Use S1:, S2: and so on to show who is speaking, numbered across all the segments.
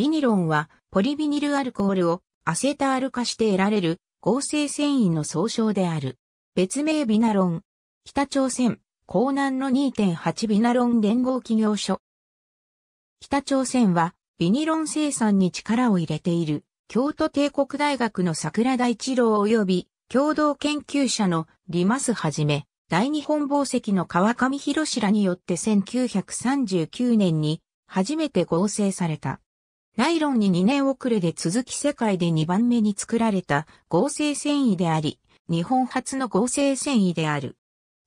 S1: ビニロンは、ポリビニルアルコールをアセタール化して得られる合成繊維の総称である。別名ビナロン。北朝鮮、江南の2.8ビナロン連合企業所。北朝鮮は、ビニロン生産に力を入れている、京都帝国大学の桜田一郎及び、共同研究者のリマスはじめ、大日本宝石の川上博らによって1939年に初めて合成された。ナイロンに2年遅れで続き世界で2番目に作られた合成繊維であり、日本初の合成繊維である。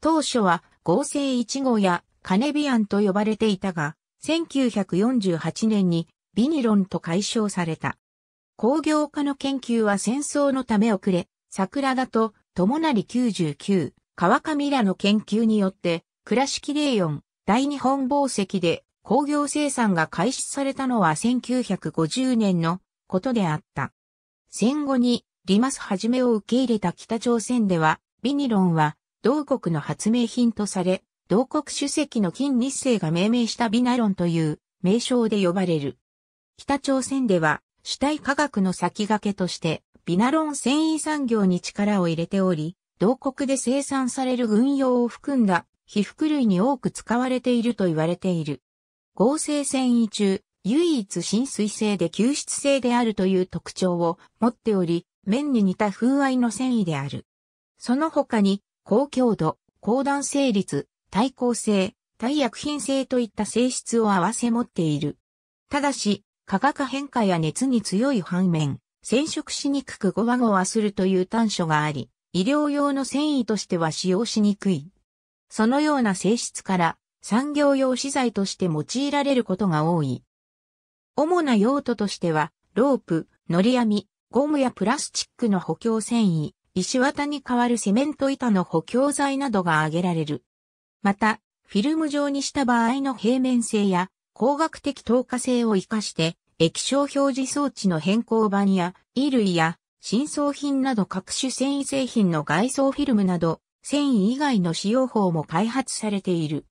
S1: 当初は合成1号やカネビアンと呼ばれていたが、1948年にビニロンと解消された。工業化の研究は戦争のため遅れ、桜田と友成99、川上らの研究によって、倉敷レイオン、大日本宝石で工業生産が開始されたのは1950年のことであった。戦後にリマスはじめを受け入れた北朝鮮では、ビニロンは同国の発明品とされ、同国主席の金日成が命名したビナロンという名称で呼ばれる。北朝鮮では主体科学の先駆けとして、ビナロン繊維産業に力を入れており、同国で生産される軍用を含んだ被膚類に多く使われていると言われている。合成繊維中、唯一浸水性で吸湿性であるという特徴を持っており、面に似た風合いの繊維である。その他に、高強度、高弾性率、耐光性、耐薬品性といった性質を併せ持っている。ただし、化学変化や熱に強い反面、染色しにくくゴワゴワするという短所があり、医療用の繊維としては使用しにくい。そのような性質から、産業用資材として用いられることが多い。主な用途としては、ロープ、乗り網、ゴムやプラスチックの補強繊維、石綿に代わるセメント板の補強材などが挙げられる。また、フィルム状にした場合の平面性や光学的透過性を活かして、液晶表示装置の変更版や衣類や新装品など各種繊維製品の外装フィルムなど、繊維以外の使用法も開発されている。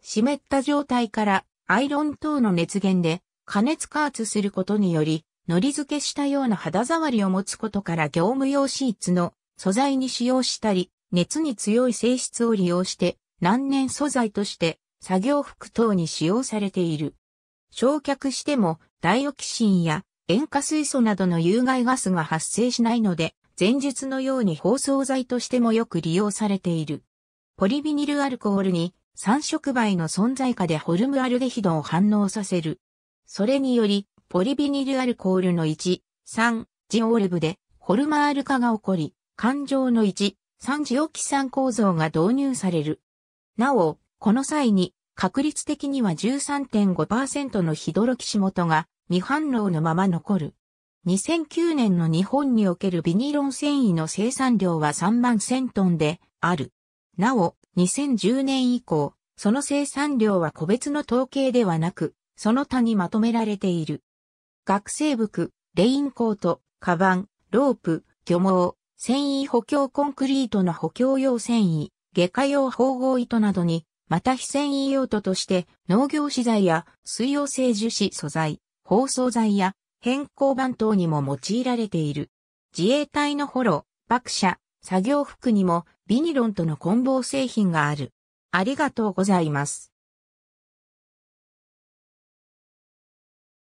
S1: 湿った状態からアイロン等の熱源で加熱加圧することにより、糊り付けしたような肌触りを持つことから業務用シーツの素材に使用したり、熱に強い性質を利用して難燃素材として作業服等に使用されている。焼却してもダイオキシンや塩化水素などの有害ガスが発生しないので、前述のように包装材としてもよく利用されている。ポリビニルアルコールに三触媒の存在下でホルムアルデヒドを反応させる。それにより、ポリビニルアルコールの1、3、ジオールブで、ホルマール化が起こり、環状の1、3ジオキ酸構造が導入される。なお、この際に、確率的には13.5%のヒドロキシモトが未反応のまま残る。2009年の日本におけるビニロン繊維の生産量は3万1000トンである。なお、2010年以降、その生産量は個別の統計ではなく、その他にまとめられている。学生服、レインコート、カバン、ロープ、漁網、繊維補強コンクリートの補強用繊維、下下用縫合糸などに、また非繊維用途として農業資材や水溶性樹脂素材、包装材や変更板等にも用いられている。自衛隊の捕虜、爆車、作業服にもビニロンとの混紡製品がある。ありがとうございます。